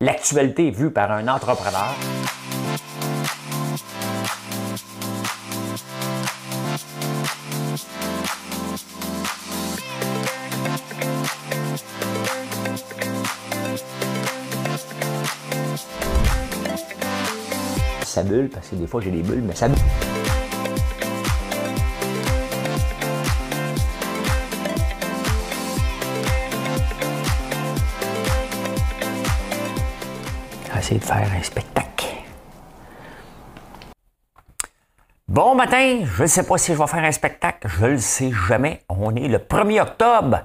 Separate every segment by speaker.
Speaker 1: l'actualité vue par un entrepreneur. Ça bulle, parce que des fois j'ai des bulles, mais ça bulle. de faire un spectacle. Bon matin, je ne sais pas si je vais faire un spectacle, je ne le sais jamais. On est le 1er octobre.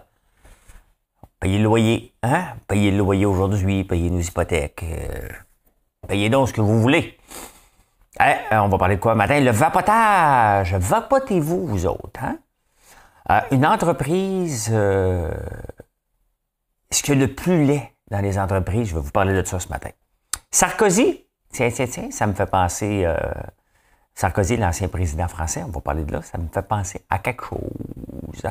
Speaker 1: Payez le loyer, hein? Payez le loyer aujourd'hui, payez nos hypothèques. Euh, payez donc ce que vous voulez. Hein? Euh, on va parler de quoi matin? Le vapotage. Vapotez-vous, vous autres, hein? Euh, une entreprise, est ce qu'il y a plus laid dans les entreprises, je vais vous parler de ça ce matin. Sarkozy, tiens, tiens, tiens, ça me fait penser. Euh, Sarkozy, l'ancien président français, on va parler de là, ça me fait penser à quelque chose.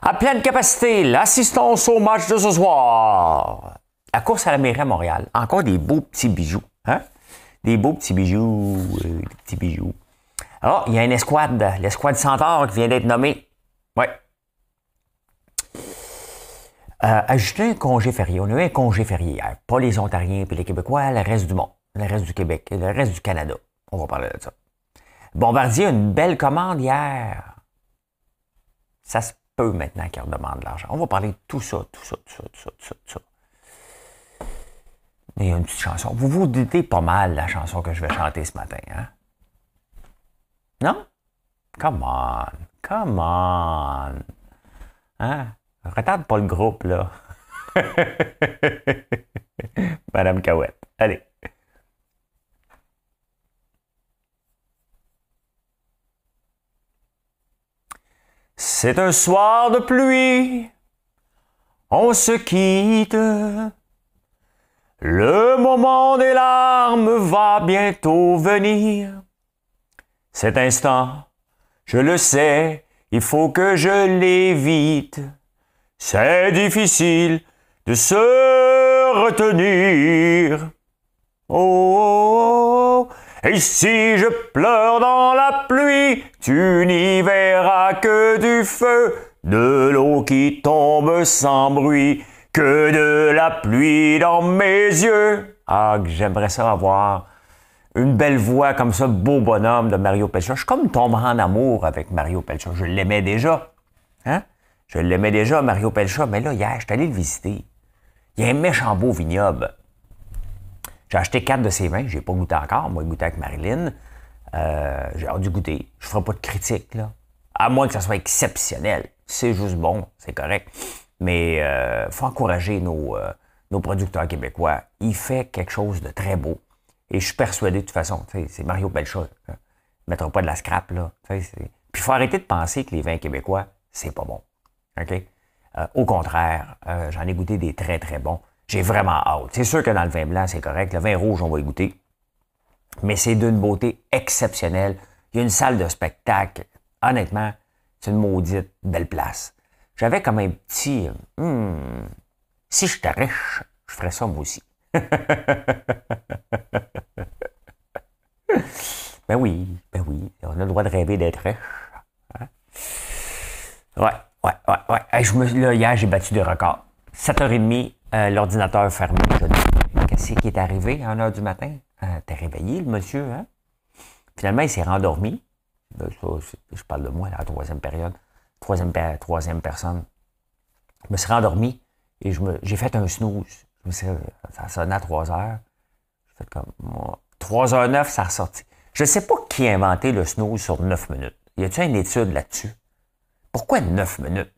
Speaker 1: À pleine capacité, l'assistance au match de ce soir. La course à la mairie à Montréal. Encore des beaux petits bijoux. Hein? Des beaux petits bijoux. Euh, des petits bijoux. Alors, il y a une escouade, l'escouade Centaure qui vient d'être nommée. Ouais, euh, ajouter un congé férié. On a eu un congé férié hier. Pas les Ontariens puis les Québécois, le reste du monde, le reste du Québec, et le reste du Canada. On va parler de ça. Bombardier a une belle commande hier. Ça se peut maintenant qu'il demande de l'argent. On va parler de tout ça, tout ça, tout ça, tout ça, tout ça, tout ça. a une petite chanson. Vous vous dites pas mal la chanson que je vais chanter ce matin, hein? Non? Come on, come on. Hein? Retarde pas le groupe, là. Madame Cahouette. Allez. C'est un soir de pluie. On se quitte. Le moment des larmes va bientôt venir. Cet instant, je le sais, il faut que je l'évite. C'est difficile de se retenir. Oh, oh, et si je pleure dans la pluie, tu n'y verras que du feu, de l'eau qui tombe sans bruit, que de la pluie dans mes yeux. Ah, j'aimerais ça avoir une belle voix comme ça, beau bonhomme de Mario Pelcha. Je suis comme tomber en amour avec Mario Pelcha. Je l'aimais déjà. Hein? Je l'aimais déjà, Mario Pelcha, mais là, hier, je suis allé le visiter. Il y a un méchant beau vignoble. J'ai acheté quatre de ses vins, j'ai pas goûté encore, moi, j'ai goûté avec Marilyn. Euh, j'ai hâte de goûter. Je ferai pas de critique, là. À moins que ça soit exceptionnel. C'est juste bon, c'est correct. Mais il euh, faut encourager nos, euh, nos producteurs québécois. Il fait quelque chose de très beau. Et je suis persuadé, de toute façon, c'est Mario pelcha Il hein. ne mettra pas de la scrap, là. Puis il faut arrêter de penser que les vins québécois, c'est pas bon. OK? Euh, au contraire, euh, j'en ai goûté des très, très bons. J'ai vraiment hâte. C'est sûr que dans le vin blanc, c'est correct. Le vin rouge, on va y goûter. Mais c'est d'une beauté exceptionnelle. Il y a une salle de spectacle. Honnêtement, c'est une maudite belle place. J'avais comme un petit. hum, si j'étais riche, je ferais ça moi aussi. ben oui, ben oui. On a le droit de rêver d'être riche. Hein? Ouais. Ouais, ouais, ouais. je me, hier, j'ai battu des records. 7h30, euh, l'ordinateur fermé. qu'est-ce qui est arrivé à 1h du matin? Euh, t'es réveillé, le monsieur, hein? Finalement, il s'est rendormi. Ben, je parle de moi, la troisième période. Troisième, troisième personne. Je me suis rendormi et j'ai fait un snooze. ça sonnait à 3 h comme, 3h09, ça ressorti Je ne sais pas qui a inventé le snooze sur 9 minutes. Y a-t-il une étude là-dessus? Pourquoi 9 minutes?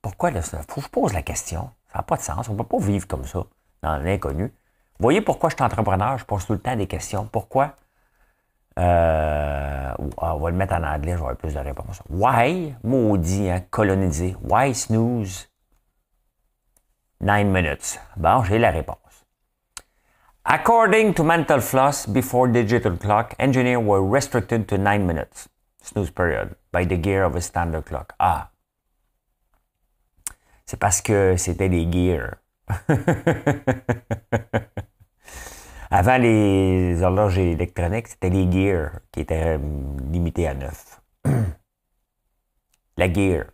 Speaker 1: Pourquoi le 9? Faut que je pose la question. Ça n'a pas de sens. On ne peut pas vivre comme ça, dans l'inconnu. Voyez pourquoi je suis entrepreneur, je pose tout le temps des questions. Pourquoi? Euh, oh, on va le mettre en anglais, j'aurai plus de réponses. Why, maudit, hein, colonisé. Why snooze? 9 minutes. Bon, j'ai la réponse. According to Mental Floss, before digital clock, engineers were restricted to 9 minutes snooze period, by the gear of a standard clock. Ah, c'est parce que c'était des gears. Avant les horloges électroniques, c'était les gears qui étaient euh, limités à neuf. La gear.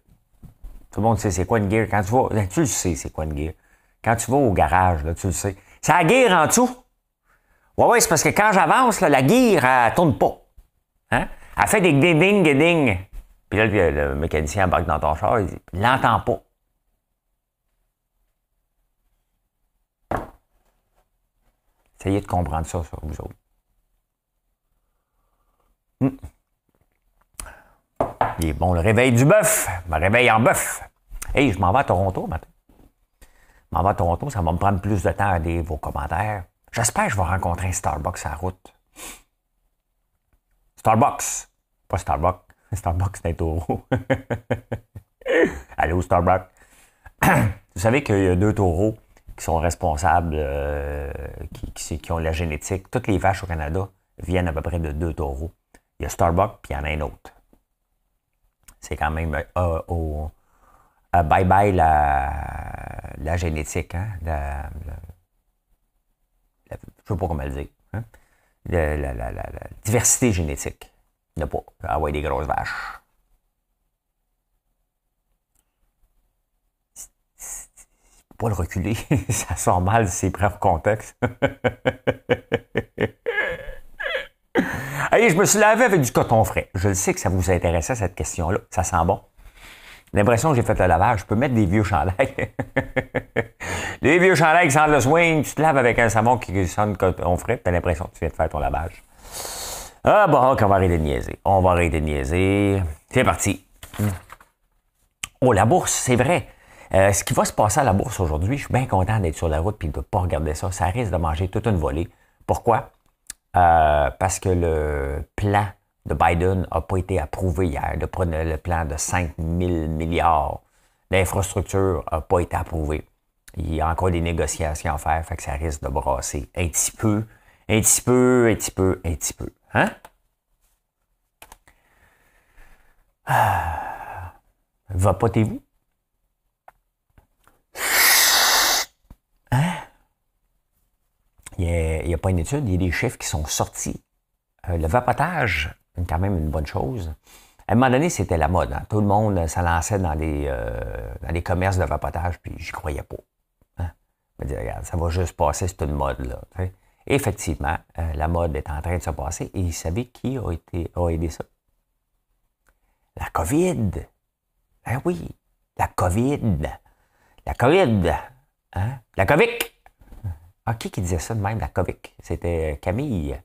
Speaker 1: Tout le monde sait c'est quoi une gear. Quand tu vas, ben, tu le sais c'est quoi une gear. Quand tu vas au garage, tu le sais. C'est la gear en dessous. Ouais, ouais, c'est parce que quand j'avance, la gear, elle tourne pas. Hein? Elle fait des ding, ding, ding. Puis là, le, mécanicien embarque dans ton char, il ne l'entend pas. Essayez de comprendre ça ça, vous autres. Hmm. Il est bon, le réveil du bœuf. Le réveil en bœuf. Hey, je m'en vais à Toronto maintenant. Je m'en vais à Toronto, ça va me prendre plus de temps à lire vos commentaires. J'espère que je vais rencontrer un Starbucks en route. Starbucks. Pas Starbucks. Starbucks, c'est un taureau. Allô, Starbucks. Vous savez qu'il y a deux taureaux qui sont responsables, euh, qui, ont la génétique. Toutes les vaches au Canada viennent à peu près de deux taureaux. Il y a Starbucks, puis il y en a un autre. C'est quand même euh, au bye-bye euh, la, génétique. Hein? je ne sais pas comment le dire. Hein. la diversité génétique ne pas avoir des grosses vaches. Pas le reculer, ça sent mal c'est ses au contexte. Allez, je me suis lavé avec du coton frais. Je le sais que ça vous intéressait, cette question-là. Ça sent bon. L'impression que j'ai fait le lavage, je peux mettre des vieux chandails. des vieux chandails qui sentent le swing, tu te laves avec un savon qui sent coton frais, as l'impression que tu viens de faire ton lavage. Ah, bah, on va arrêter de niaiser. On va arrêter de niaiser. C'est parti. Oh, la bourse, c'est vrai. Euh, ce qui va se passer à la bourse aujourd'hui, je suis bien content d'être sur la route et de ne pas regarder ça. Ça risque de manger toute une volée. Pourquoi? Euh, parce que le plan de Biden n'a pas été approuvé hier. de prendre le plan de 5 000 milliards d'infrastructures n'a pas été approuvé. Il y a encore des négociations à faire, fait que ça risque de brasser un petit peu, un petit peu, un petit peu, un petit peu. Hein ah, Vapotez-vous. Hein? Il n'y a, pas une étude, il y a des chiffres qui sont sortis. Euh, le vapotage, quand même une bonne chose. À un moment donné, c'était la mode. Hein. Tout le monde s'en lançait dans les, euh, dans les commerces de vapotage, puis j'y croyais pas. Hein? Je me disais, regarde, ça va juste passer, c'est une mode. Là, effectivement, euh, la mode est en train de se passer et vous savez qui a, aidé ça? La COVID. Ben oui, la COVID. La COVID. Hein? La COVID. Ah, qui disait ça de même, la COVID? C'était euh, Camille.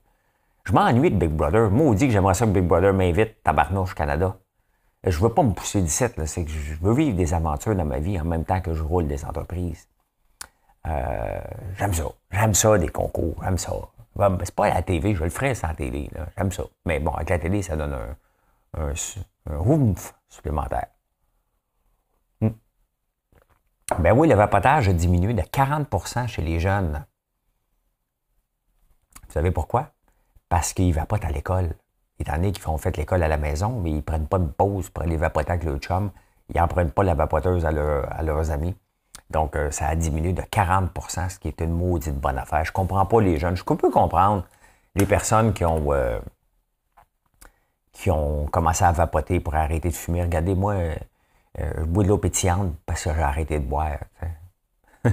Speaker 1: Je m'ennuie de Big Brother. Maudit que j'aimerais ça que Big Brother m'invite, tabarnouche Canada. Je veux pas me pousser 17, que je veux vivre des aventures dans ma vie en même temps que je roule des entreprises. Euh, j'aime ça. J'aime ça, des concours. J'aime ça. Ben, c'est pas à la télé, Je le ferai sans télé, J'aime ça. Mais bon, avec la télé, ça donne un, un, supplémentaire. Hmm. Ben oui, le vapotage a diminué de 40 chez les jeunes. Vous savez pourquoi? Parce qu'ils vapotent à l'école. Étant donné qu'ils font fait l'école à la maison, mais ils ne prennent pas de pause pour aller vapoter avec leur chum. Ils n'en prennent pas la vapoteuse à leurs amis. Donc, euh, ça a diminué de 40 ce qui est une maudite bonne affaire. Je ne comprends pas les jeunes. Je peux comprendre les personnes qui ont, euh, qui ont commencé à vapoter pour arrêter de fumer. Regardez, moi, je euh, bois de l'eau pétillante parce que j'ai arrêté de boire.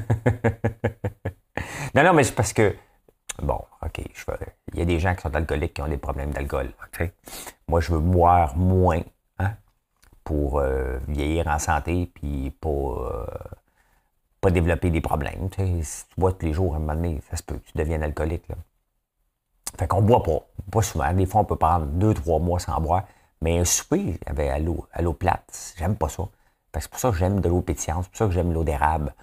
Speaker 1: non, non, mais c'est parce que. Bon, OK, je veux. Il y a des gens qui sont alcooliques qui ont des problèmes d'alcool. Moi, je veux boire moins hein, pour vieillir en santé puis pour pas développer des problèmes. Si tu bois tous les jours, à un moment donné, ça se peut tu deviennes alcoolique. Là. Fait qu'on boit pas, pas souvent. Des fois, on peut prendre deux, trois mois sans boire. Mais un souper avec à l'eau plate, j'aime pas ça. que C'est pour ça que j'aime de l'eau pétillante, c'est pour ça que j'aime l'eau d'érable.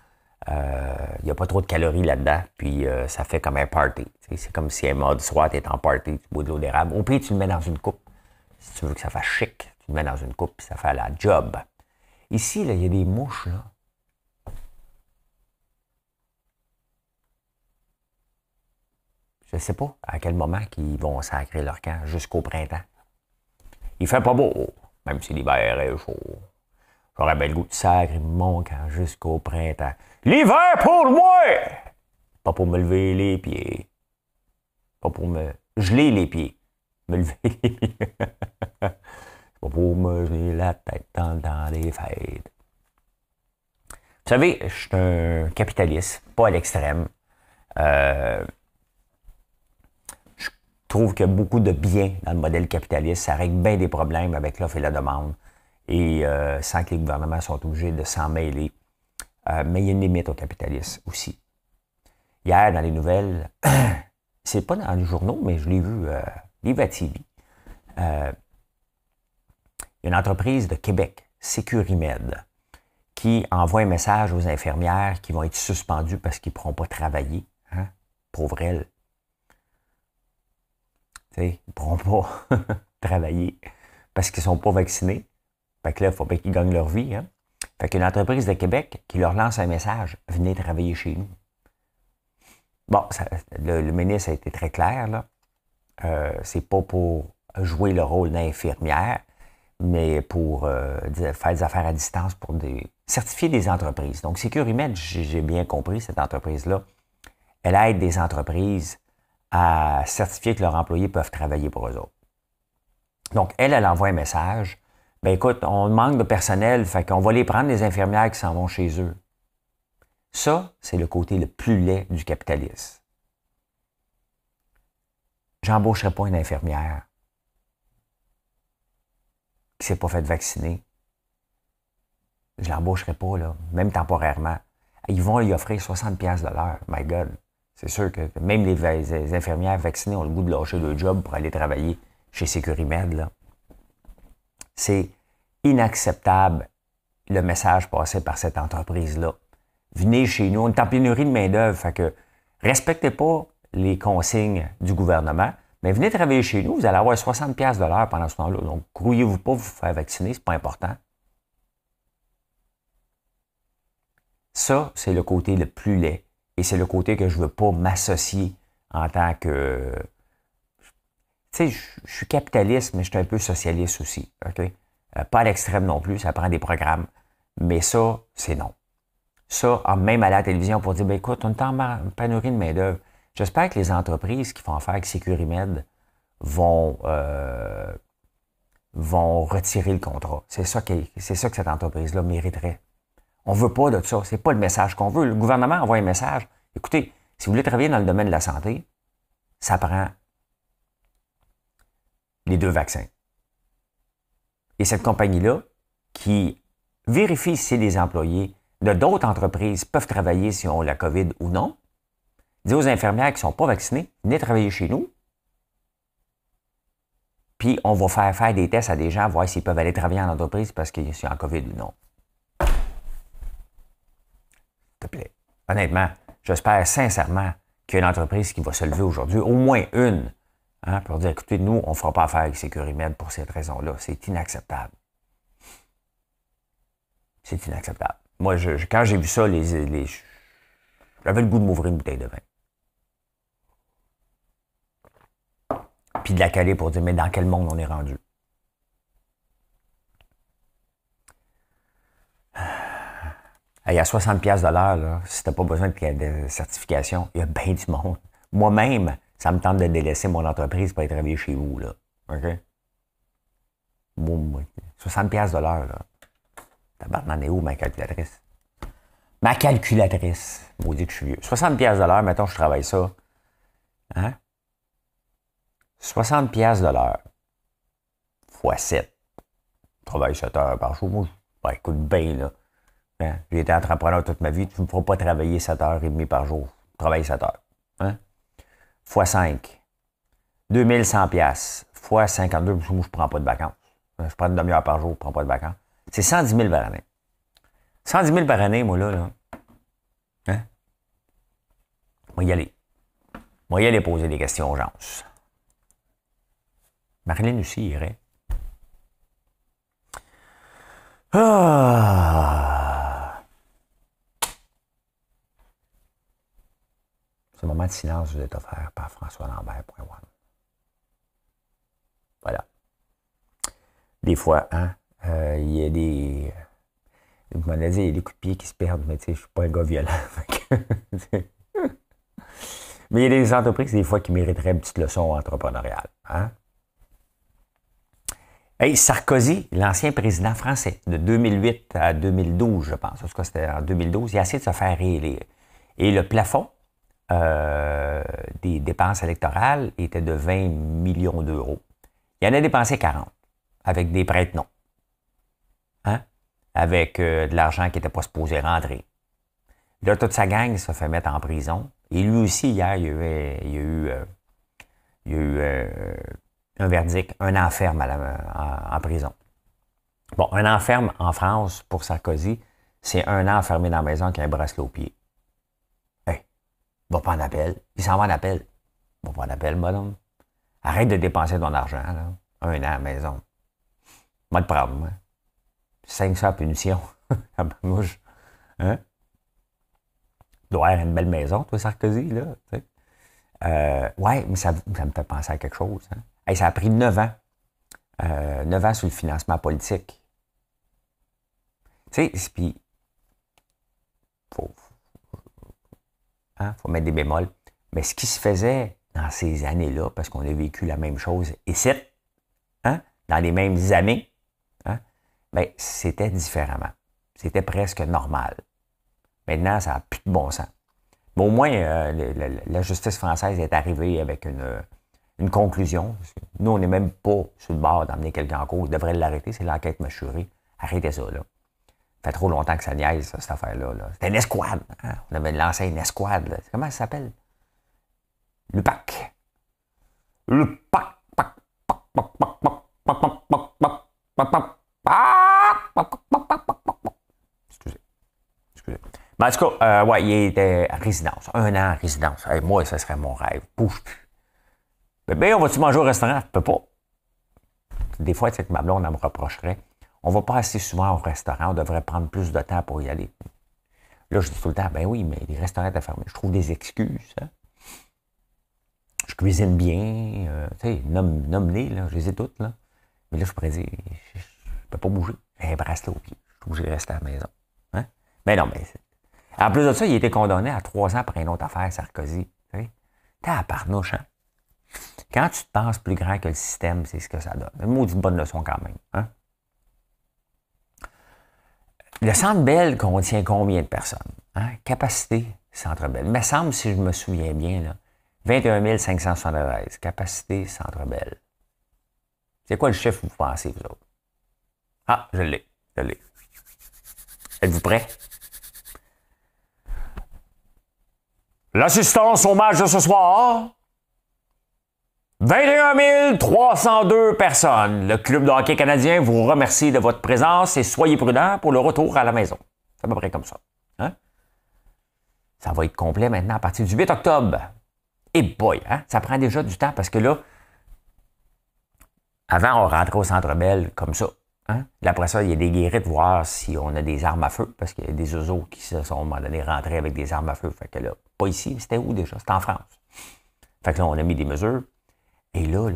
Speaker 1: Il euh, y n'y a pas trop de calories là-dedans, puis euh, ça fait comme un party. C'est comme si un du soir, tu es en party, tu bois de l'eau d'érable. Au pire, tu le mets dans une coupe. Si tu veux que ça fasse chic, tu le mets dans une coupe, puis ça fait la job. Ici, il y a des mouches, là. Je ne sais pas à quel moment qu'ils vont sacrer leur camp jusqu'au printemps. Il fait pas beau, même si l'hiver est chaud. J'aurais bien le goût de sacrer mon camp jusqu'au printemps. L'hiver pour moi! Pas pour me lever les pieds. Pas pour me geler les pieds. Me lever pas pour me geler la tête dans les fêtes. Vous savez, je suis un capitaliste, pas à l'extrême. Euh, trouve qu'il y a beaucoup de bien dans le modèle capitaliste. Ça règle bien des problèmes avec l'offre et la demande, et euh, sans que les gouvernements soient obligés de s'en mêler. Euh, mais il y a une limite au capitalisme aussi. Hier, dans les nouvelles, c'est pas dans les journaux, mais je l'ai vu, euh, euh il y a une entreprise de Québec, Securimed, qui envoie un message aux infirmières qui vont être suspendues parce qu'ils ne pourront pas travailler. Hein? elle elles ils ne pourront pas travailler parce qu'ils ne sont pas vaccinés. Fait que là, il faut bien qu'ils gagnent leur vie. Hein. Fait qu'une entreprise de Québec qui leur lance un message, venez travailler chez nous. Bon, le, ministre a été très clair, là. Euh, c'est pas pour jouer le rôle d'infirmière, mais pour euh, faire des affaires à distance pour certifier des entreprises. Donc, Securimed, j'ai bien compris, cette entreprise-là, elle aide des entreprises à certifier que leurs employés peuvent travailler pour eux autres. Donc, elle, elle envoie un message. Ben écoute, on manque de personnel, fait qu'on va les prendre les infirmières qui s'en vont chez eux. Ça, c'est le côté le plus laid du capitalisme. J'embaucherai pas une infirmière qui s'est pas faite vacciner. Je l'embaucherai pas, là, même temporairement. Ils vont lui offrir 60$ de l'heure. My God. C'est sûr que même les, infirmières vaccinées ont le goût de lâcher leur job pour aller travailler chez Securimed. C'est inacceptable le message passé par cette entreprise-là. Venez chez nous, on est en pénurie de main-d'œuvre, fait que respectez pas les consignes du gouvernement, mais venez travailler chez nous, vous allez avoir 60$ de l'heure pendant ce temps-là. Donc, grouillez-vous pas vous faire vacciner, c'est pas important. Ça, c'est le côté le plus laid et c'est le côté que je ne veux pas m'associer en tant que. Tu sais, je suis capitaliste, mais je suis un peu socialiste aussi. Euh, pas à l'extrême non plus, ça prend des programmes. Mais ça, c'est non. Ça, même à la télévision, pour dire, ben, écoute, on est en pénurie de main-d'œuvre. J'espère que les entreprises qui font affaire avec Securimed vont, euh, vont retirer le contrat. C'est ça, c'est ça que cette entreprise-là mériterait. On ne veut pas de ça. Ce n'est pas le message qu'on veut. Le gouvernement envoie un message. Écoutez, si vous voulez travailler dans le domaine de la santé, ça prend les deux vaccins. Et cette compagnie-là, qui vérifie si les employés de d'autres entreprises peuvent travailler si on a la COVID ou non, dit aux infirmières qui ne sont pas vaccinées, venez travailler chez nous, puis on va faire faire des tests à des gens, voir s'ils peuvent aller travailler en entreprise parce qu'ils sont en COVID ou non te plaît. Honnêtement, j'espère sincèrement qu'il y a une entreprise qui va se lever aujourd'hui, au moins une, hein, pour dire écoutez, nous, on ne fera pas affaire avec Sécurimède pour cette raison-là. C'est inacceptable. C'est inacceptable. Moi, quand j'ai vu ça, j'avais le goût de m'ouvrir une bouteille de vin. Puis de la caler pour dire mais dans quel monde on est rendu. Il y a 60$ de l'heure, si tu pas besoin de, de certification, il y a bien du monde. Moi-même, ça me tente de délaisser mon entreprise pour aller travailler chez vous. Là. OK? Boum, 60$ de l'heure. Tabarnan est où ma calculatrice? Ma calculatrice. Maudit que je suis vieux. 60$ de l'heure, mettons, je travaille ça. Hein? 60$ de l'heure. Fois 7. Je travaille 7 heures par jour. Moi, ben, écoute bien, là. J'ai hein? été entrepreneur toute ma vie. Tu ne me feras pas travailler 7 heures et demie par jour. Travaille 7 heures. Hein? Fois 5. 2100 pièces fois 52, moi, je ne prends pas de vacances. Hein? Je prends une demi-heure par jour, je ne prends pas de vacances. C'est 110 000 par année. 110 000 par année, moi, là. là. Hein? Moi, y aller. Moi, y aller poser des questions aux gens. Marilyn aussi irait. Ah! Ce moment de silence vous est offert par François Lambert.one. Voilà. Des fois, hein, euh, il y a des. Vous il y a des coups de pied qui se perdent, mais tu sais, je ne suis pas un gars violent. mais il y a des entreprises, des fois, qui mériteraient une petite leçon entrepreneuriale. Hein? Hey, Sarkozy, l'ancien président français de 2008 à 2012, je pense, en tout cas c'était en 2012, il a essayé de se faire réélire. Et le plafond euh, des dépenses électorales étaient de 20 millions d'euros. Il en a dépensé 40 avec des prêtres non. Hein? Avec euh, de l'argent qui n'était pas supposé rentrer. Là, toute sa gang se fait mettre en prison. Et lui aussi, hier, il y a eu, euh, un verdict, un enferme à en, prison. Bon, un enferme en France pour Sarkozy, c'est un enfermé dans la maison qui a un bracelet au pied. Va pas en appel. Il s'en va en appel. Va pas en appel, madame. Arrête de dépenser ton argent, là. Un an à la maison. Pas de problème. Hein? 500 punitions à ma mouche. Hein? Doit avoir une belle maison, toi, Sarkozy, là. Euh, ouais, mais ça, me fait penser à quelque chose. Hein. ça a pris neuf ans. Euh, neuf 9 ans sous le financement politique. Tu sais, puis. Faut, il hein, faut mettre des bémols. Mais ce qui se faisait dans ces années-là, parce qu'on a vécu la même chose ici, hein? dans les mêmes années, hein? Ben, c'était différemment. C'était presque normal. Maintenant, ça n'a plus de bon sens. Mais au moins, euh, la, justice française est arrivée avec euh, une, conclusion. Nous, on n'est même pas sur le bord d'emmener quelqu'un en cause. On devrait l'arrêter, c'est l'enquête mâchurée. Arrêtez ça, là. Ça fait trop longtemps que ça niaise, cette affaire-là. C'était une escouade. On avait lancé une escouade. Comment ça s'appelle? Le PAC. Le PAC. Excusez. Excusez. Mais en tout cas, euh, ouais, il était à résidence. Un an en résidence. moi, ça serait mon rêve. Bouge Bébé, on va-tu manger au restaurant? Je peux pas. Des fois, c'est que ma on elle me reprocherait. On ne va pas assez souvent au restaurant, on devrait prendre plus de temps pour y aller. Là, je dis tout le temps, ben oui, mais les restaurants étaient fermés. Je trouve des excuses. Hein. Je cuisine bien, euh, tu sais, nomme, les là, je les ai toutes, là. Mais là, je pourrais dire, je ne peux pas bouger. un bracelet au Je suis obligé rester à la maison. Hein? Mais non, mais. En plus de ça, il a été condamné à trois ans pour une autre affaire, Sarkozy. T'es à parnouche, hein? Quand tu te penses plus grand que le système, c'est ce que ça donne. Une maudite bonne leçon quand même. Hein? Le Centre Bell contient combien de personnes? Hein? Capacité Centre Bell. Il me semble, si je me souviens bien, là, 21 573. Capacité Centre belle. C'est quoi le chiffre, vous pensez, vous autres? Ah, je l'ai. Je l'ai. Êtes-vous prêts? L'assistance au match de ce soir 21 302 personnes. Le Club de hockey canadien vous remercie de votre présence et soyez prudents pour le retour à la maison. C'est à peu près comme ça. Hein? Ça va être complet maintenant à partir du 8 octobre. Et boy, hein? ça prend déjà du temps parce que là, avant, on rentrait au centre belle comme ça. Hein? après ça, il y a des guérites voir si on a des armes à feu parce qu'il y a des oiseaux qui se sont, à un moment donné, rentrés avec des armes à feu. Fait que là, pas ici, c'était où déjà? C'était en France. Fait que là, on a mis des mesures et là,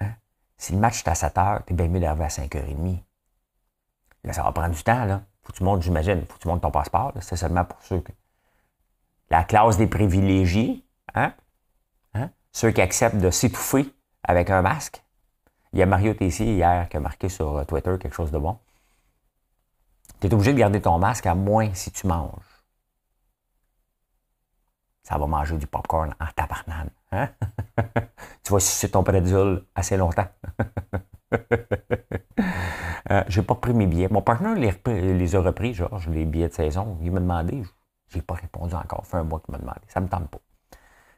Speaker 1: hein, si le match est à 7 heures, t'es bien mieux d'arriver à 5h30. Là, ça va prendre du temps, là. Faut que tu montes, j'imagine, faut que tu montes ton passeport. C'est seulement pour ceux que. La classe des privilégiés, hein, hein? Ceux qui acceptent de s'étouffer avec un masque. Il y a Mario Tessier hier qui a marqué sur euh, Twitter quelque chose de bon. Tu es obligé de garder ton masque à moins si tu manges ça va manger du popcorn en tabarnane. Hein? tu vas sucer ton prédule assez longtemps. Euh, je n'ai pas pris mes billets. Mon partenaire les, a repris, Georges, les billets de saison. Il m'a demandé, Je n'ai pas répondu encore. Ça Fait un mois qu'il m'a demandé. Ça ne me tente pas.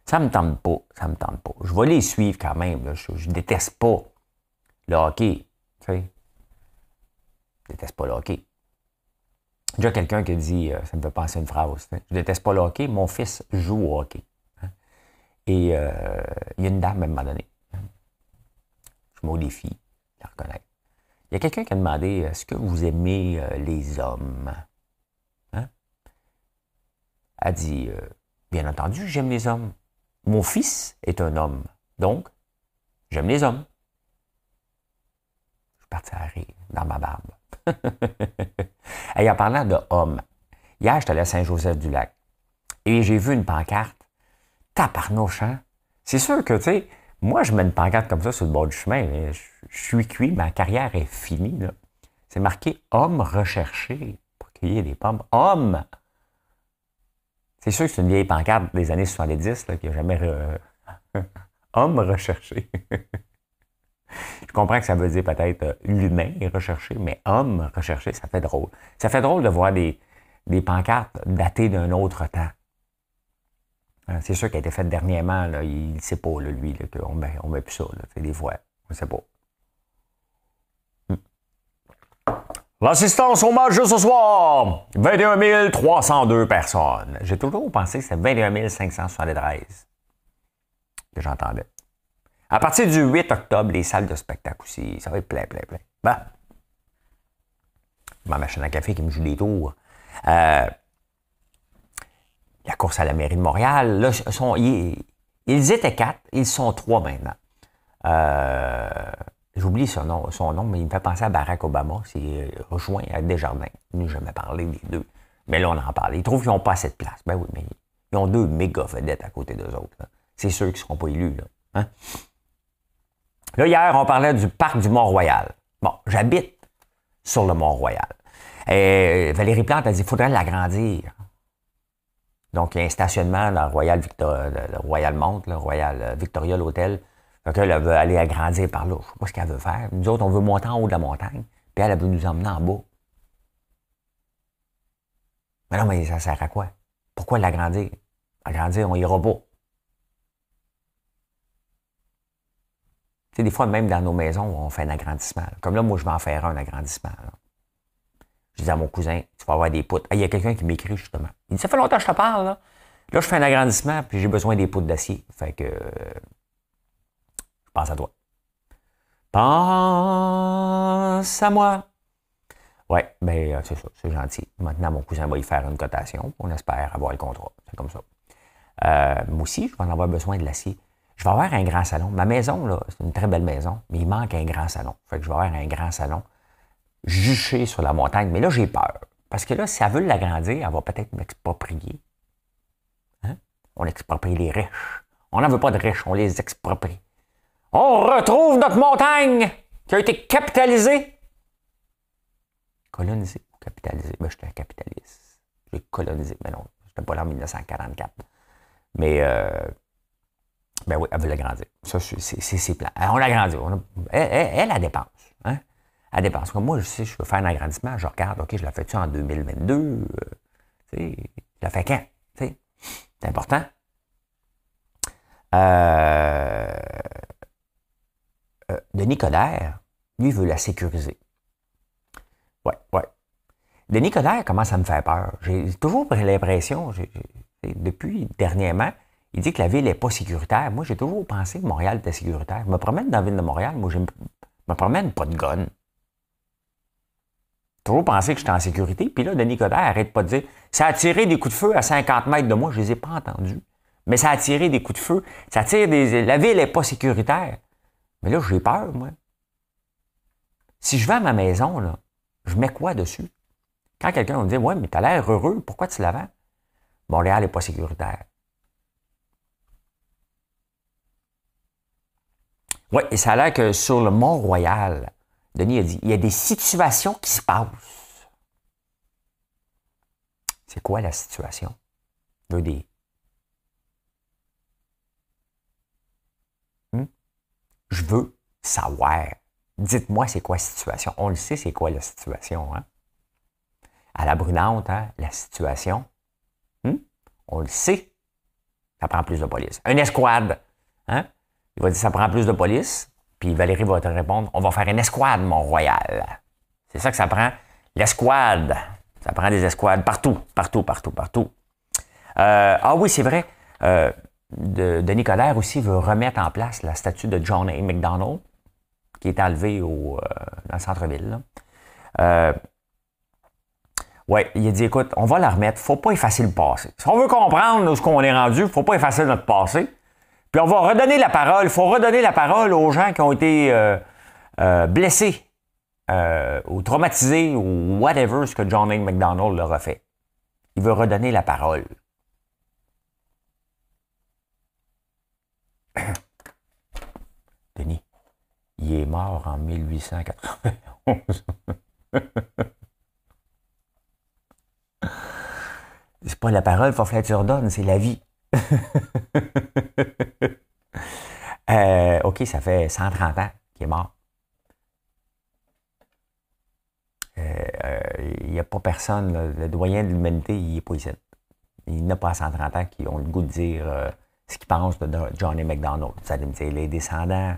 Speaker 1: Ça me tente pas, ça me tente pas. Je vais les suivre quand même. Je, ne déteste pas le hockey. Tu sais. Je déteste pas le hockey. Déjà quelqu'un qui a dit, euh, ça me fait penser à une phrase, je déteste pas le hockey, mon fils joue au hockey. Hein. Et euh, il y a une dame à un moment donné. Hein, je me défie. de la reconnaître. Il y a quelqu'un qui a demandé, euh, est-ce que vous aimez les hommes? Hein? Elle a dit, bien entendu, j'aime les hommes. Mon fils est un homme, donc j'aime les hommes. Je suis parti à rire dans ma barbe. en parlant de hommes, hier, j'étais allé à Saint-Joseph-du-Lac et j'ai vu une pancarte. nos hein? C'est sûr que, tu sais, moi, je mets une pancarte comme ça sur le bord du chemin. je, suis cuit, ma carrière est finie. C'est marqué homme recherché pour cueillir des pommes. Homme! C'est sûr que c'est une vieille pancarte des années 70 qui n'a jamais. Re... homme recherché. Je comprends que ça veut dire peut-être l'humain euh, recherché, mais homme recherché, ça fait drôle. Ça fait drôle de voir des, pancartes datées d'un autre temps. Hein, c'est sûr qu'elle a été faite dernièrement, il ne sait pas, lui, là, qu'on ne ben, met, on plus ça, Fait des voix, on ne sait pas. Hmm. L'assistance au match de ce soir, 21 302 personnes. J'ai toujours pensé que c'était 21 573 que j'entendais. À partir du 8 octobre, les salles de spectacle aussi, ça va être plein, plein, plein. Bon. Ma machine à café qui me joue des tours. Euh, la course à la mairie de Montréal, là, ils, étaient quatre, ils sont trois maintenant. Euh, j'oublie son nom, son nom, mais il me fait penser à Barack Obama. C'est euh, rejoint à Desjardins. nous jamais parlé des deux. Mais là, on en parle. Ils trouvent qu'ils n'ont pas assez de place. Ben oui, mais ils ont deux méga vedettes à côté d'eux autres. C'est ceux qui ne seront pas élus. Là. Hein. Là, hier, on parlait du parc du Mont-Royal. Bon, j'habite sur le Mont-Royal. Et Valérie Plante a dit qu'il faudrait l'agrandir. Donc, il y a un stationnement dans Royal le Royal Mont, le Royal euh, Victoria, l'hôtel. Donc, elle, veut aller agrandir par là. Je ne sais pas ce qu'elle veut faire. Nous autres, on veut monter en haut de la montagne, puis elle, veut nous emmener en bas. Mais non, mais ça sert à quoi? Pourquoi l'agrandir? Agrandir, on ira pas. des fois, même dans nos maisons, on fait un agrandissement. Comme là, moi, je vais en faire un, agrandissement. Je dis à mon cousin, tu vas avoir des poutres. Il y a quelqu'un qui m'écrit, justement. Il dit, ça fait longtemps que je te parle, là. Là, je fais un agrandissement, puis j'ai besoin des poutres d'acier. Fait que, je pense à toi. Pense à moi. Oui, bien, euh, c'est ça, c'est gentil. Maintenant, mon cousin va y faire une cotation. On espère avoir le contrat. C'est comme ça. Euh, moi aussi, je vais en avoir besoin de l'acier je vais avoir un grand salon. Ma maison, là, c'est une très belle maison, mais il manque un grand salon. Fait que je vais avoir un grand salon juché sur la montagne. Mais là, j'ai peur. Parce que là, si elle veut l'agrandir, elle va peut-être m'exproprier. Hein? On exproprie les riches. On n'en veut pas de riches, on les exproprie. On retrouve notre montagne qui a été capitalisée. Colonisée ou capitalisée? Ben, j'étais un capitaliste. l'ai colonisé, mais non, j'étais pas là en 1944. Mais... Euh, ben oui, elle veut l'agrandir. Ça, c'est plan. Euh, on l'agrandit. Elle, elle, elle, dépense. Hein. Elle dépense. moi, je sais, je veux faire un agrandissement, je regarde, OK, je la fais-tu en 2022? Euh, tu sais, je la fais quand? c'est important. Euh, euh, Denis Coderre, lui, veut la sécuriser. Ouais, ouais. Denis Coderre commence à me faire peur. J'ai toujours l'impression, depuis dernièrement, il dit que la ville n'est pas sécuritaire. Moi, j'ai toujours pensé que Montréal était sécuritaire. Je me promène dans la ville de Montréal, moi, je me, promène pas de gun. Toujours pensé que j'étais en sécurité. Puis là, Denis Coderre arrête pas de dire ça a tiré des coups de feu à 50 mètres de moi, je les ai pas entendus. Mais ça a tiré des coups de feu. Ça tire des. La ville n'est pas sécuritaire. Mais là, j'ai peur, moi. Si je vais à ma maison, là, je mets quoi dessus? Quand quelqu'un me dit Ouais, mais tu as l'air heureux, pourquoi tu la vends? Montréal n'est pas sécuritaire. Oui, et ça a l'air que sur le Mont-Royal, Denis a dit, il y a des situations qui se passent. C'est quoi la situation? Veux hmm? Je veux savoir. Dites-moi c'est quoi la situation. On le sait c'est quoi la situation. Hein? À la brunante, hein? la situation. Hmm? On le sait. Ça prend plus de police. Une escouade. Hein? Il va dire ça prend plus de police. Puis Valérie va te répondre on va faire une escouade, Mont-Royal. C'est ça que ça prend. L'escouade. Ça prend des escouades partout, partout, partout, partout. Euh, ah oui, c'est vrai. Euh, de, Denis Coderre aussi veut remettre en place la statue de John A. McDonald, qui est enlevée au, euh, dans le centre-ville. Oui, il a dit écoute, on va la remettre, faut pas effacer le passé. Si on veut comprendre où ce qu'on est rendu, faut pas effacer notre passé. Puis on va redonner la parole. Il faut redonner la parole aux gens qui ont été euh, euh, blessés euh, ou traumatisés ou whatever ce que John A. McDonald leur a fait. Il veut redonner la parole. Denis, il est mort en 1891. c'est pas la parole, il faut que tu redonnes, c'est la vie. Euh, OK, ça fait 130 ans qu'il est mort. Il euh, n'y euh, a pas personne, le doyen de l'humanité, il est pas ici. Il n'a pas 130 ans qui ont le goût de dire ce qu'ils pensent de Johnny McDonald. Ça allez me dire les descendants.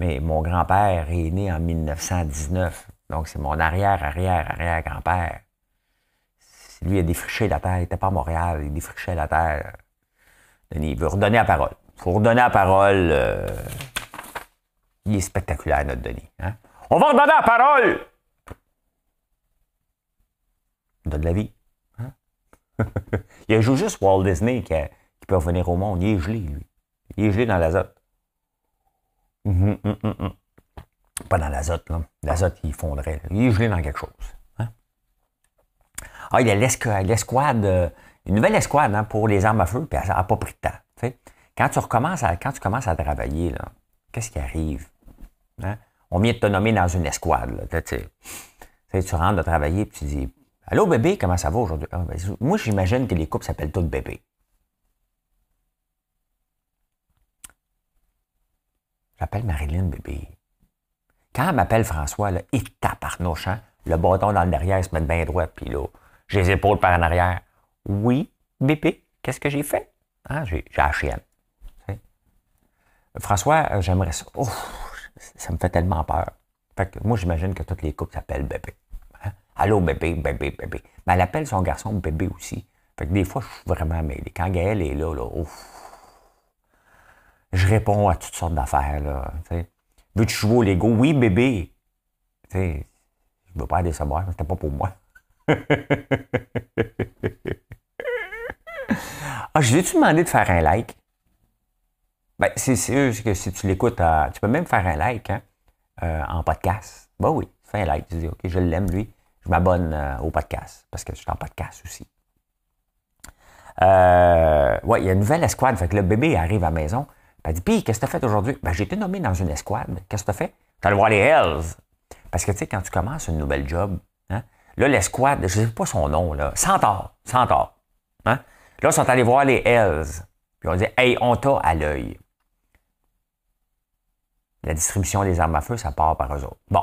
Speaker 1: Mais mon grand-père est né en 1919. Donc, c'est mon arrière-arrière-arrière-grand-père. Lui, il a défriché la terre. Il n'était pas à Montréal. Il défrichait la terre. Denis, il veut redonner la parole. Il faut redonner la parole. Euh, il est spectaculaire, notre Denis. Hein? On va redonner la parole! Il donne de la vie. Hein? il joue juste Walt Disney qui, peut revenir au monde. Il est gelé, lui. Il est gelé dans l'azote. Hum, hum, hum, pas dans l'azote, là. L'azote, il fondrait. Il est gelé dans quelque chose. Ah, il y a l'escouade, euh, une nouvelle escouade hein, pour les armes à feu, puis elle n'a pas pris de temps. Quand tu, recommences à, quand tu commences à travailler, qu'est-ce qui arrive? Hein? On vient de te nommer dans une escouade. tu rentres de travailler et tu dis Allô bébé, comment ça va aujourd'hui? Ah, ben, moi, j'imagine que les couples s'appellent toutes bébé. J'appelle Marilyn bébé. Quand elle m'appelle François, là, il tape par nos champs le bâton dans le derrière, se met bien droit, puis là, j'ai les épaules par en arrière. Oui, bébé, qu'est-ce que j'ai fait? Ah, j'ai la François, euh, j'aimerais ça. ça me fait tellement peur. que moi, j'imagine que toutes les couples s'appellent bébé. Hein? Allô, bébé, bébé, bébé. Mais elle appelle son garçon bébé aussi. Fait des fois, je suis vraiment mêlé. Quand Gaëlle est là, je réponds à toutes sortes d'affaires, là. Veux-tu jouer au Lego? Oui, bébé. Il ne veut pas aller savoir, c'était pas pour moi. ah, je lui-tu demandé de faire un like? Ben, c'est sûr que si tu l'écoutes, euh, tu peux même faire un like hein, euh, en podcast. Ben oui, fais un like, tu dis, OK, je l'aime, lui, je m'abonne euh, au podcast, parce que je suis en podcast aussi. Euh, ouais, il y a une nouvelle escouade. Fait que le bébé arrive à la maison. Il ben, dit Puis, qu'est-ce que tu as fait aujourd'hui Ben, j'ai été nommé dans une escouade. Qu'est-ce que tu as fait T'as allé voir les Hells. Parce que, tu sais, quand tu commences une nouvelle job, hein, là, l'escouade, je ne sais pas son nom, là, Centaure, Centaure. Hein. Là, ils sont allés voir les Hells. Puis on dit, hey, on t'a à l'œil. La distribution des armes à feu, ça part par eux autres. Bon.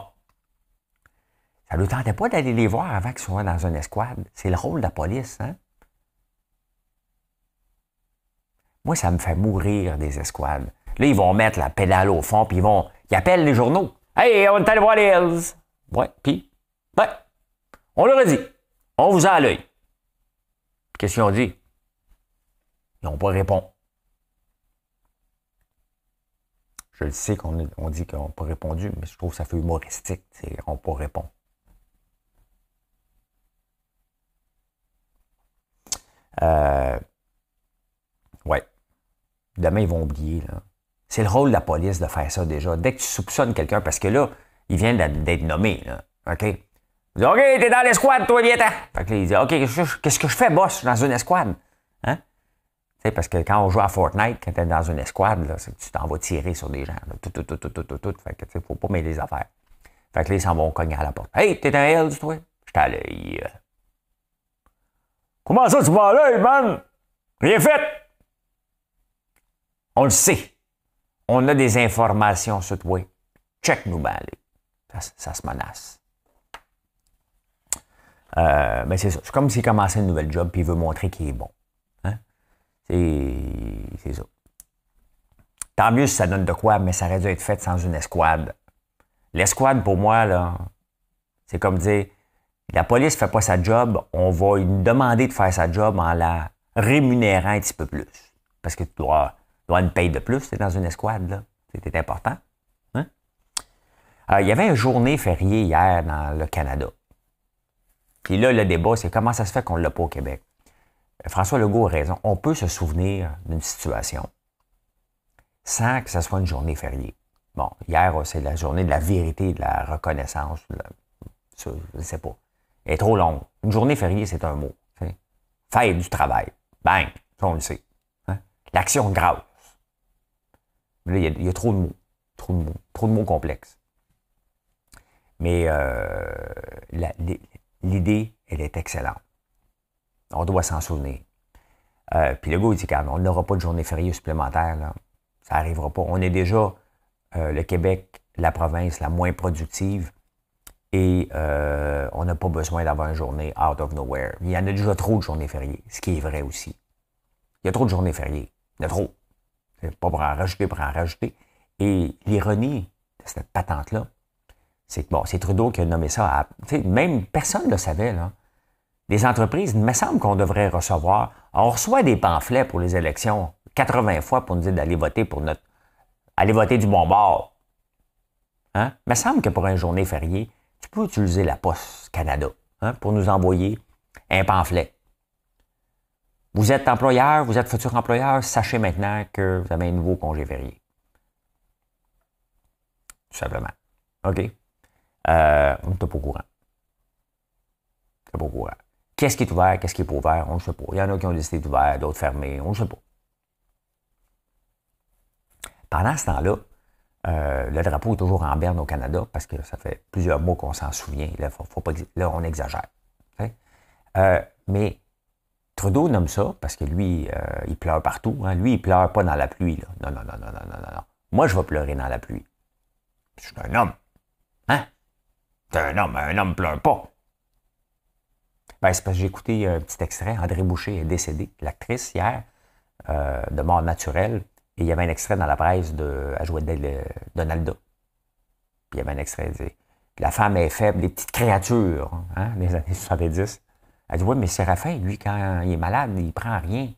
Speaker 1: Ça ne tentait pas d'aller les voir avant qu'ils soient dans une escouade. C'est le rôle de la police, hein. Moi, ça me fait mourir des escouades. Là, ils vont mettre la pédale au fond, puis ils vont. Ils appellent les journaux. Hey, on est allé voir les Hells. Ouais, puis, ouais, ben, on leur a dit, on vous a à l'œil. Qu'est-ce qu'ils ont dit? Ils n'ont pas répondu. Je le sais qu'on dit qu'on n'ont pas répondu, mais je trouve que ça fait humoristique. On n'ont pas répondu. Euh, ouais. Demain, ils vont oublier, là. C'est le rôle de la police de faire ça déjà. Dès que tu soupçonnes quelqu'un, parce que là, il vient d'être nommé, OK? Il dit, OK, t'es dans l'escouade, toi, viens-t'en. Fait que là, il dit, OK, qu'est-ce que je fais, boss? Je suis dans une escouade. Hein? Tu sais, parce que quand on joue à Fortnite, quand t'es dans une escouade, là, c'est tu t'en vas tirer sur des gens. Tout, tout, tout, tout, tout, tout, tout. Fait que, tu sais, faut pas mettre les affaires. Fait que là, ils s'en vont cogner à la porte. Hey, t'es un L, toi? je à l'œil. Euh. Comment ça, tu vas à l'œil, man? Rien fait! On le sait on a des informations sur toi. Check nous ben, ça, se menace. Mais euh, ben, c'est ça. C'est comme s'il commençait un nouvel job puis il veut montrer qu'il est bon. Hein? C'est ça. Tant mieux si ça donne de quoi, mais ça aurait dû être fait sans une escouade. L'escouade, pour moi, là, c'est comme dire la police ne fait pas sa job, on va lui demander de faire sa job en la rémunérant un petit peu plus. Parce que tu dois on une paye de plus, c'est dans une escouade, là. C'était important. Hein? Euh, il y avait une journée fériée hier dans le Canada. Puis là, le débat, c'est comment ça se fait qu'on ne l'a pas au Québec. Euh, François Legault a raison. On peut se souvenir d'une situation sans que ce soit une journée fériée. Bon, hier, oh, c'est la journée de la vérité, de la reconnaissance. Je ne sais pas. Elle est trop longue. Une journée fériée, c'est un mot. Faire du travail. Bang! Ça, on le sait. Hein? L'action grave. Là, il y, a, trop de mots, trop de mots, trop de mots complexes. Mais euh, l'idée, elle est excellente. On doit s'en souvenir. Euh, puis le gars, il dit on n'aura pas de journée fériée supplémentaire, ça n'arrivera pas. On est déjà euh, le Québec, la province la moins productive et on n'a pas besoin d'avoir une journée out of nowhere. Il y en a déjà trop de journées fériées, ce qui est vrai aussi. Il y a trop de journées fériées. Il y en a trop. Euh, pas pour en rajouter, pour en rajouter. Et l'ironie de cette patente-là, c'est que bon, c'est Trudeau qui a nommé ça. même personne ne le savait. Là. Les entreprises, il me semble qu'on devrait recevoir. On reçoit des pamphlets pour les élections 80 fois pour nous dire d'aller voter pour notre. aller voter du bon bord. Hein? Il me semble que pour une journée fériée, tu peux utiliser la Poste Canada hein, pour nous envoyer un pamphlet. Vous êtes employeur, vous êtes futur employeur, sachez maintenant que vous avez un nouveau congé férié. Tout simplement. OK? Euh, on n'est pas au courant. On pas au courant. Qu'est-ce qui est ouvert, qu'est-ce qui n'est pas ouvert, on ne sait pas. Il y en a qui ont décidé d'ouvrir, d'autres fermés, on ne sait pas. Pendant ce temps-là, euh, le drapeau est toujours en berne au Canada parce que ça fait plusieurs mois qu'on s'en souvient. Là, faut, pas, là, on exagère. Euh, mais Trudeau nomme ça parce que lui, euh, il pleure partout. Hein. Lui, il pleure pas dans la pluie. Non, non, non, non, non, non, non. Moi, je vais pleurer dans la pluie. Je suis un homme. Hein? T'es un homme, un homme pleure pas. Ben, c'est parce que j'ai écouté euh, un petit extrait. André Boucher est décédé, l'actrice, hier, euh, de mort naturelle. Et il y avait un extrait dans la presse de à jouer de il y avait un extrait. La femme est faible, les petites créatures, hein, des années 70. Elle dit, oui, mais Séraphin, lui, quand il est malade, il prend rien.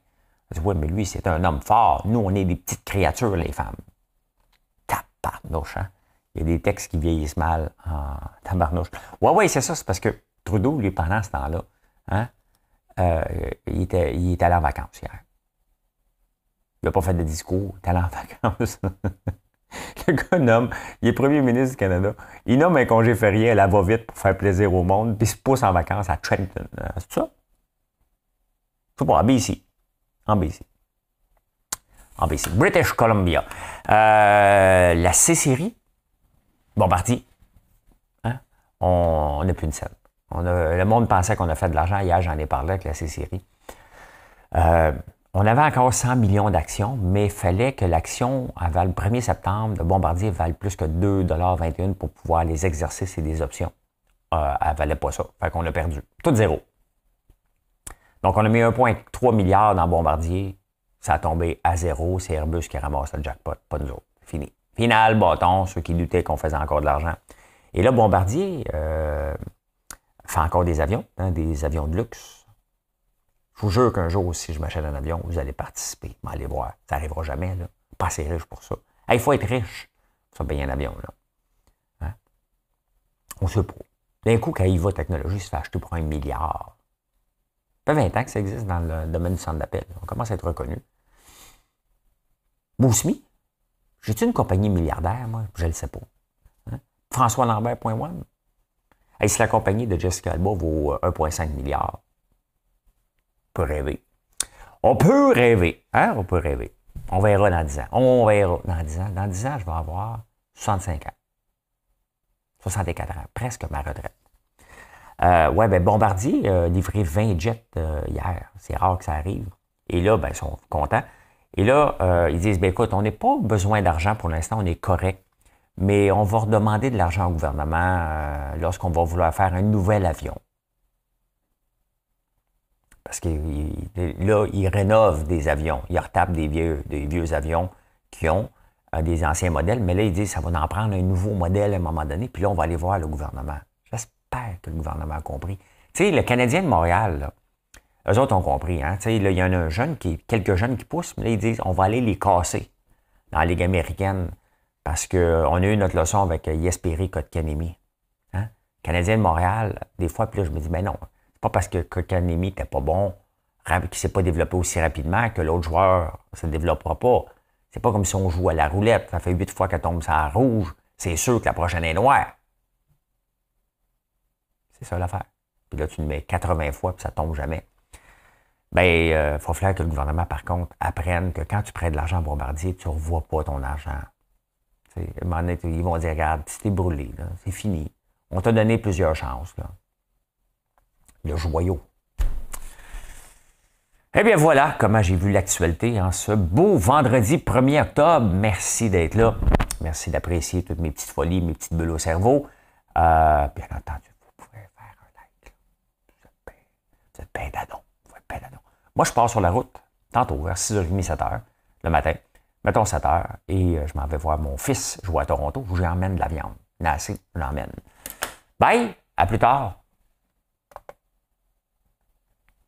Speaker 1: Elle dit, oui, mais lui, c'est un homme fort. Nous, on est des petites créatures, les femmes. Tabarnouche, hein? Il y a des textes qui vieillissent mal en ah, tabarnouche. Ouais oui, c'est ça, c'est parce que Trudeau, lui, pendant ce temps-là, hein, euh, il, il est allé en vacances hier. Il n'a pas fait de discours, il est allé en vacances. Le gars nomme, il est premier ministre du Canada, il nomme un congé férié elle la va-vite pour faire plaisir au monde, puis se pousse en vacances à Trenton. Euh, c'est ça? C'est bon, à BC. En BC. En BC. British Columbia. Euh, la C-Série, parti. Hein? On n'a plus une scène. On le monde pensait qu'on a fait de l'argent. Hier, j'en ai parlé avec la C-Série on avait encore 100 millions d'actions, mais il fallait que l'action, avant le 1er septembre, de Bombardier valait plus que 2,21 pour pouvoir les exercer, et des options. Euh, elle ne valait pas ça. Fait qu'on a perdu. Tout zéro. Donc, on a mis 1,3 milliard dans Bombardier. Ça a tombé à zéro. C'est Airbus qui ramasse le jackpot, pas nous autres. Fini. Final, bâton, ceux qui doutaient qu'on faisait encore de l'argent. Et là, Bombardier euh, fait encore des avions, hein, des avions de luxe je vous jure qu'un jour, si je m'achète un avion, vous allez participer. Mais allez voir. Ça n'arrivera jamais, Pas assez riche pour ça. Il faut être riche pour payer un avion, là. Hein? On se pas. D'un coup, quand va Technologie se fait acheter pour un milliard. Ça fait 20 ans que ça existe dans le domaine du centre d'appel. On commence à être reconnu. Boussmi, j'ai-tu une compagnie milliardaire, moi? Je ne le sais pas. Hein? François Lambert.one. c'est la compagnie de Jessica Alba vaut 1,5 euh, milliard, rêver. On peut rêver, hein? On peut rêver. On verra dans 10 ans. On verra dans 10 ans. Dans 10 ans, je vais avoir 65 ans. 64 ans, presque ma retraite. Euh, ouais, ben Bombardier a euh, livré 20 jets euh, hier. C'est rare que ça arrive. Et là, ben, ils sont contents. Et là, ils disent, ben écoute, on n'a pas besoin d'argent pour l'instant, on est correct. Mais on va redemander de l'argent au gouvernement lorsqu'on va vouloir faire un nouvel avion. Parce que là, ils rénovent des avions. Ils retapent des vieux, des vieux avions qui ont euh, des anciens modèles, mais là, ils disent ça va en prendre un nouveau modèle à un moment donné, puis là, on va aller voir le gouvernement. J'espère que le gouvernement a compris. Tu sais, le Canadien de Montréal, là, eux autres ont compris. Hein? Tu sais, là, il y en a un jeune qui, quelques jeunes qui poussent, mais là, ils disent on va aller les casser dans la Ligue américaine parce qu'on a eu notre leçon avec euh, Yespéry Kotkanemi. Hein? Canadien de Montréal, des fois, puis là, je me dis, mais non, pas parce que Kokanemi n'était pas bon, qui s'est pas développé aussi rapidement que l'autre joueur ne se développera pas. C'est pas comme si on joue à la roulette. Ça fait huit fois qu'elle tombe sans rouge. C'est sûr que la prochaine est noire. C'est ça l'affaire. Puis là, tu le mets 80 fois, puis ça tombe jamais. Bien, il euh, faut faire que le gouvernement, par contre, apprenne que quand tu prêtes de l'argent à Bombardier, tu ne revois pas ton argent. ils vont dire, regarde, tu t'es brûlé, c'est fini. On t'a donné plusieurs chances le joyau. Eh bien voilà comment j'ai vu l'actualité en ce beau vendredi 1er octobre. Merci d'être là. Merci d'apprécier toutes mes petites folies, mes petites bulles au cerveau. Euh, bien entendu, vous pouvez faire un like. Vous êtes bien dadon. Vous êtes bien Moi, je pars sur la route, tantôt, vers 6h30, 7h, le matin. Mettons 7h, et euh, je m'en vais voir mon fils jouer à Toronto, où j'emmène de la viande. Nassé, je l'emmène. Bye, à plus tard.